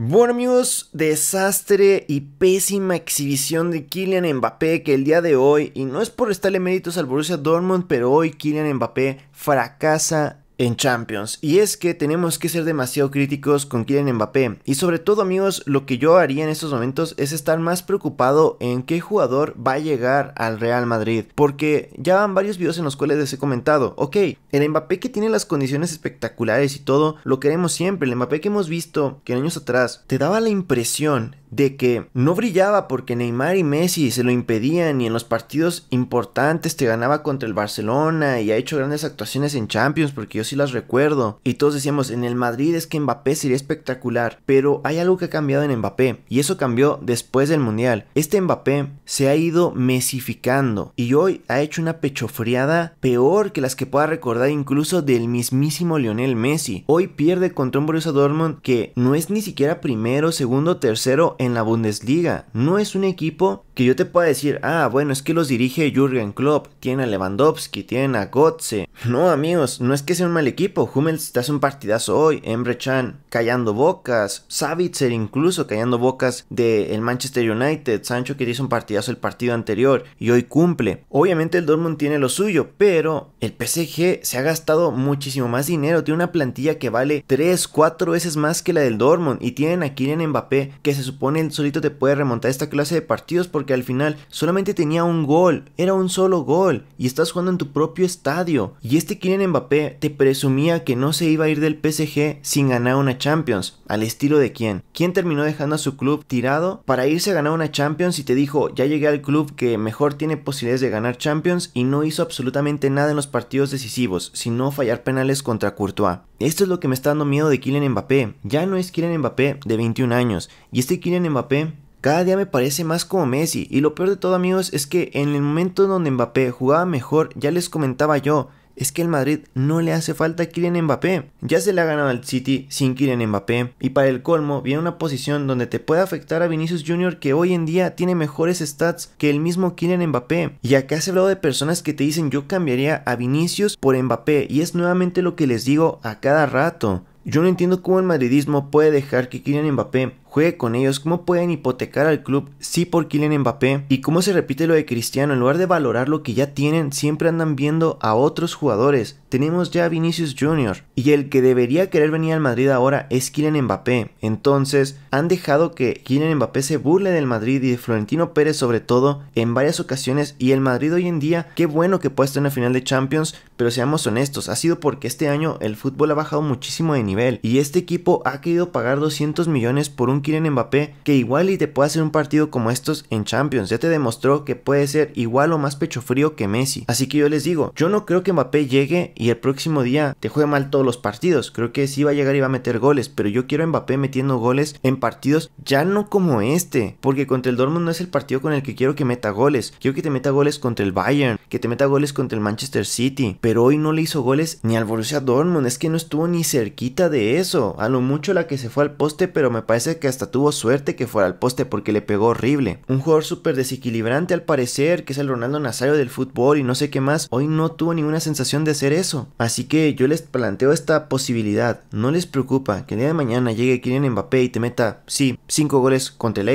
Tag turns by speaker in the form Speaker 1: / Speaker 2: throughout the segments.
Speaker 1: Bueno amigos, desastre y pésima exhibición de Kylian Mbappé que el día de hoy, y no es por estarle méritos al Borussia Dortmund, pero hoy Kylian Mbappé fracasa en Champions. Y es que tenemos que ser demasiado críticos con Kylian Mbappé. Y sobre todo, amigos, lo que yo haría en estos momentos es estar más preocupado en qué jugador va a llegar al Real Madrid. Porque ya van varios videos en los cuales les he comentado, ok, el Mbappé que tiene las condiciones espectaculares y todo, lo queremos siempre. El Mbappé que hemos visto que en años atrás te daba la impresión de que no brillaba porque Neymar y Messi se lo impedían y en los partidos importantes te ganaba contra el Barcelona y ha hecho grandes actuaciones en Champions porque yo sí las recuerdo y todos decíamos en el Madrid es que Mbappé sería espectacular pero hay algo que ha cambiado en Mbappé y eso cambió después del Mundial este Mbappé se ha ido mesificando y hoy ha hecho una pechofriada peor que las que pueda recordar incluso del mismísimo Lionel Messi hoy pierde contra un Borussia Dortmund que no es ni siquiera primero segundo tercero en la Bundesliga. No es un equipo que yo te pueda decir, ah, bueno, es que los dirige Jürgen Klopp, tiene a Lewandowski, tiene a Gotze. No, amigos, no es que sea un mal equipo. Hummels te hace un partidazo hoy, Emre Chan callando bocas, Savitzer incluso callando bocas del de Manchester United, Sancho que hizo un partidazo el partido anterior y hoy cumple. Obviamente el Dortmund tiene lo suyo, pero el PSG se ha gastado muchísimo más dinero, tiene una plantilla que vale 3, 4 veces más que la del Dortmund y tienen a Kylian Mbappé que se supone él solito te puede remontar esta clase de partidos porque al final solamente tenía un gol, era un solo gol y estás jugando en tu propio estadio. Y este Kylian Mbappé te presumía que no se iba a ir del PSG sin ganar una Champions, al estilo de quién? ¿Quién terminó dejando a su club tirado para irse a ganar una Champions y te dijo, "Ya llegué al club que mejor tiene posibilidades de ganar Champions" y no hizo absolutamente nada en los partidos decisivos, sino fallar penales contra Courtois? Esto es lo que me está dando miedo de Kylian Mbappé. Ya no es Kylian Mbappé de 21 años y este Kylian Mbappé cada día me parece más como Messi y lo peor de todo amigos es que en el momento donde Mbappé jugaba mejor, ya les comentaba yo, es que el Madrid no le hace falta a Kylian Mbappé. Ya se le ha ganado al City sin Kylian Mbappé. Y para el colmo, viene una posición donde te puede afectar a Vinicius Jr., que hoy en día tiene mejores stats que el mismo Kylian Mbappé. Y acá se ha hablado de personas que te dicen yo cambiaría a Vinicius por Mbappé. Y es nuevamente lo que les digo a cada rato. Yo no entiendo cómo el madridismo puede dejar que Kylian Mbappé con ellos, cómo pueden hipotecar al club, si por Kylian Mbappé, y cómo se repite lo de Cristiano, en lugar de valorar lo que ya tienen, siempre andan viendo a otros jugadores. Tenemos ya a Vinicius Jr. y el que debería querer venir al Madrid ahora es Kylian Mbappé. Entonces, han dejado que Kylian Mbappé se burle del Madrid y de Florentino Pérez sobre todo en varias ocasiones y el Madrid hoy en día, qué bueno que pueda estar en la final de Champions, pero seamos honestos, ha sido porque este año el fútbol ha bajado muchísimo de nivel y este equipo ha querido pagar 200 millones por un quieren Mbappé que igual y te pueda hacer un partido como estos en Champions. Ya te demostró que puede ser igual o más pecho frío que Messi. Así que yo les digo, yo no creo que Mbappé llegue y el próximo día te juegue mal todos los partidos. Creo que sí va a llegar y va a meter goles, pero yo quiero a Mbappé metiendo goles en partidos ya no como este, porque contra el Dortmund no es el partido con el que quiero que meta goles. Quiero que te meta goles contra el Bayern, que te meta goles contra el Manchester City, pero hoy no le hizo goles ni al Borussia Dortmund, es que no estuvo ni cerquita de eso. A lo mucho la que se fue al poste, pero me parece que hasta tuvo suerte que fuera al poste porque le pegó horrible. Un jugador súper desequilibrante al parecer, que es el Ronaldo Nazario del fútbol y no sé qué más, hoy no tuvo ninguna sensación de hacer eso. Así que yo les planteo esta posibilidad. No les preocupa que el día de mañana llegue Kylian Mbappé y te meta, sí, 5 goles contra el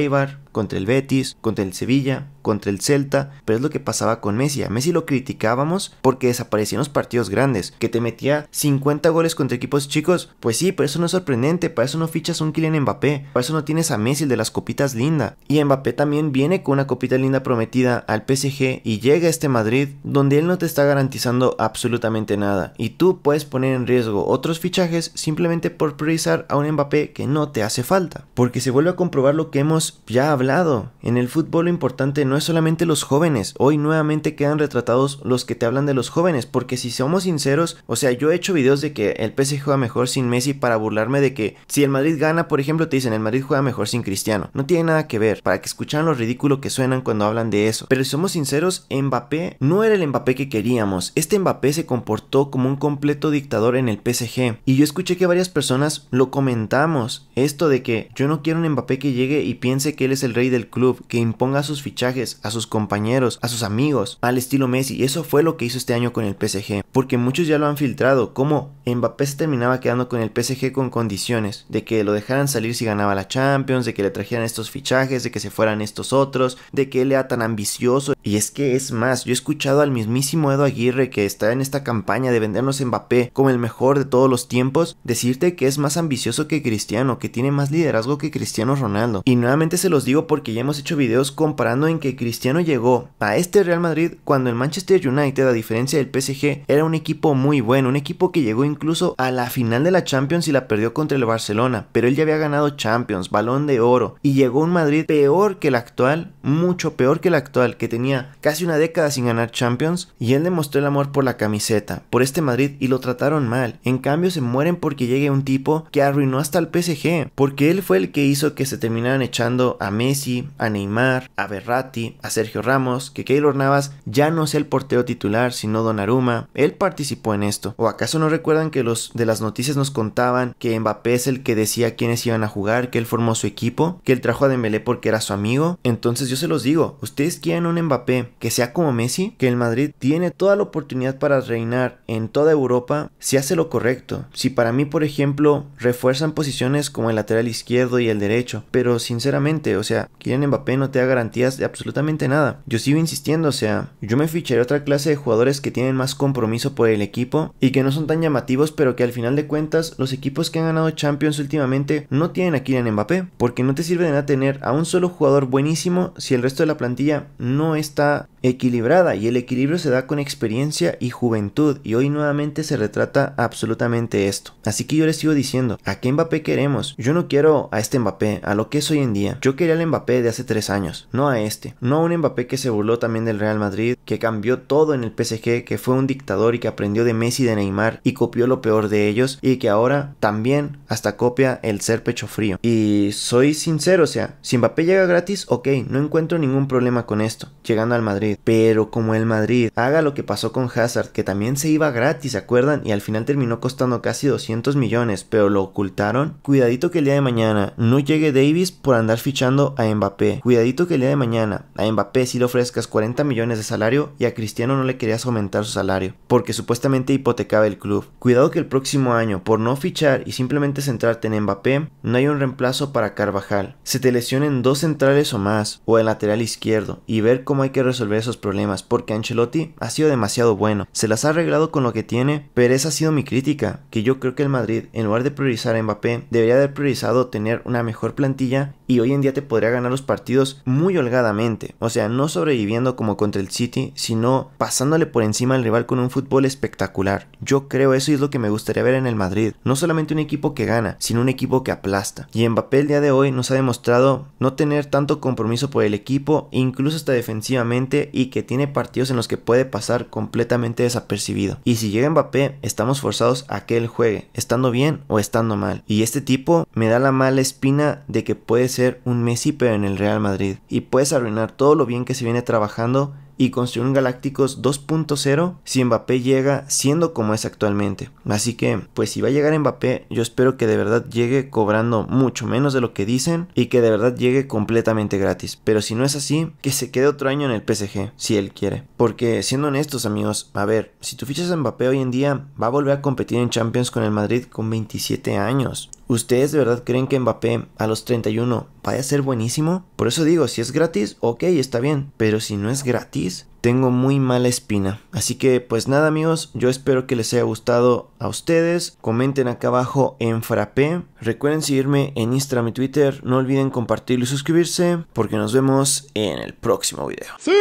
Speaker 1: contra el Betis, contra el Sevilla, contra el Celta, pero es lo que pasaba con Messi. A Messi lo criticábamos porque desaparecía en los partidos grandes, que te metía 50 goles contra equipos chicos. Pues sí, pero eso no es sorprendente, para eso no fichas un Kylian Mbappé, para eso no tienes a Messi el de las copitas linda. Y Mbappé también viene con una copita linda prometida al PSG y llega a este Madrid donde él no te está garantizando absolutamente nada y tú puedes poner en riesgo otros fichajes simplemente por priorizar a un Mbappé que no te hace falta, porque se vuelve a comprobar lo que hemos ya hablado lado, En el fútbol lo importante no es solamente los jóvenes. Hoy nuevamente quedan retratados los que te hablan de los jóvenes. Porque si somos sinceros, o sea, yo he hecho videos de que el PSG juega mejor sin Messi para burlarme de que si el Madrid gana, por ejemplo, te dicen el Madrid juega mejor sin Cristiano. No tiene nada que ver. Para que escucharan lo ridículo que suenan cuando hablan de eso. Pero si somos sinceros, Mbappé no era el Mbappé que queríamos. Este Mbappé se comportó como un completo dictador en el PSG. Y yo escuché que varias personas lo comentamos. Esto de que yo no quiero un Mbappé que llegue y piense que él es el rey del club que imponga sus fichajes a sus compañeros, a sus amigos, al estilo Messi. Y eso fue lo que hizo este año con el PSG, porque muchos ya lo han filtrado, como Mbappé se terminaba quedando con el PSG con condiciones de que lo dejaran salir si ganaba la Champions, de que le trajeran estos fichajes, de que se fueran estos otros, de que él era tan ambicioso. Y es que es más, yo he escuchado al mismísimo Edo Aguirre que está en esta campaña de vendernos Mbappé como el mejor de todos los tiempos, decirte que es más ambicioso que Cristiano, que tiene más liderazgo que Cristiano Ronaldo. Y nuevamente se los digo porque ya hemos hecho videos comparando en que Cristiano llegó a este Real Madrid cuando el Manchester United, a diferencia del PSG, era un equipo muy bueno, un equipo que llegó incluso a la final de la Champions y la perdió contra el Barcelona, pero él ya había ganado Champions, balón de oro, y llegó un Madrid peor que el actual, mucho peor que el actual, que tenía casi una década sin ganar Champions, y él demostró el amor por la camiseta, por este Madrid, y lo trataron mal. En cambio, se mueren porque llegue un tipo que arruinó hasta el PSG, porque él fue el que hizo que se terminaran echando a Messi a Neymar, a Berratti, a Sergio Ramos, que Keylor Navas ya no es el portero titular, sino Aruma. Él participó en esto. ¿O acaso no recuerdan que los de las noticias nos contaban que Mbappé es el que decía quiénes iban a jugar, que él formó su equipo, que él trajo a Dembélé porque era su amigo? Entonces yo se los digo, ustedes quieren un Mbappé que sea como Messi, que el Madrid tiene toda la oportunidad para reinar en toda Europa si hace lo correcto. Si para mí, por ejemplo, refuerzan posiciones como el lateral izquierdo y el derecho, pero sinceramente, o sea, sea, Kylian Mbappé no te da garantías de absolutamente nada. Yo sigo insistiendo, o sea, yo me ficharé otra clase de jugadores que tienen más compromiso por el equipo y que no son tan llamativos, pero que al final de cuentas los equipos que han ganado Champions últimamente no tienen a Kylian Mbappé, porque no te sirve de nada tener a un solo jugador buenísimo si el resto de la plantilla no está equilibrada y el equilibrio se da con experiencia y juventud y hoy nuevamente se retrata absolutamente esto. Así que yo les sigo diciendo, ¿a qué Mbappé queremos? Yo no quiero a este Mbappé, a lo que es hoy en día. Yo quería al Mbappé de hace tres años, no a este, no a un Mbappé que se burló también del Real Madrid, que cambió todo en el PSG, que fue un dictador y que aprendió de Messi y de Neymar y copió lo peor de ellos y que ahora también hasta copia el ser pecho frío. Y soy sincero, o sea, si Mbappé llega gratis, ok, no encuentro ningún problema con esto, llegando al Madrid. Pero como el Madrid haga lo que pasó con Hazard, que también se iba gratis, ¿se acuerdan? Y al final terminó costando casi 200 millones, pero lo ocultaron. Cuidadito que el día de mañana no llegue Davis por andar fichando a Mbappé. Cuidadito que el día de mañana a Mbappé si le ofrezcas 40 millones de salario y a Cristiano no le querías aumentar su salario, porque supuestamente hipotecaba el club. Cuidado que el próximo año, por no fichar y simplemente centrarte en Mbappé, no hay un reemplazo para Carvajal. Se te lesionen dos centrales o más, o el lateral izquierdo, y ver cómo hay que resolver esos problemas, porque Ancelotti ha sido demasiado bueno, se las ha arreglado con lo que tiene, pero esa ha sido mi crítica, que yo creo que el Madrid, en lugar de priorizar a Mbappé, debería haber priorizado tener una mejor plantilla y hoy en día te podría ganar los partidos muy holgadamente, o sea, no sobreviviendo como contra el City, sino pasándole por encima al rival con un fútbol espectacular. Yo creo eso es lo que me gustaría ver en el Madrid, no solamente un equipo que gana, sino un equipo que aplasta. Y Mbappé el día de hoy nos ha demostrado no tener tanto compromiso por el equipo, incluso hasta defensivamente y que tiene partidos en los que puede pasar completamente desapercibido. Y si llega Mbappé, estamos forzados a que él juegue, estando bien o estando mal. Y este tipo me da la mala espina de que puede ser un Messi pero en el Real Madrid. Y puedes arruinar todo lo bien que se viene trabajando y construir un Galácticos 2.0 si Mbappé llega siendo como es actualmente. Así que, pues si va a llegar Mbappé, yo espero que de verdad llegue cobrando mucho menos de lo que dicen y que de verdad llegue completamente gratis. Pero si no es así, que se quede otro año en el PSG, si él quiere. Porque siendo honestos amigos, a ver, si tú fichas a Mbappé hoy en día, va a volver a competir en Champions con el Madrid con 27 años. ¿Ustedes de verdad creen que Mbappé a los 31 vaya a ser buenísimo? Por eso digo, si es gratis, ok, está bien, pero si no es gratis, tengo muy mala espina. Así que pues nada amigos, yo espero que les haya gustado a ustedes. Comenten acá abajo en Frappé. Recuerden seguirme en Instagram y Twitter. No olviden compartirlo y suscribirse porque nos vemos en el próximo video. ¡Sí!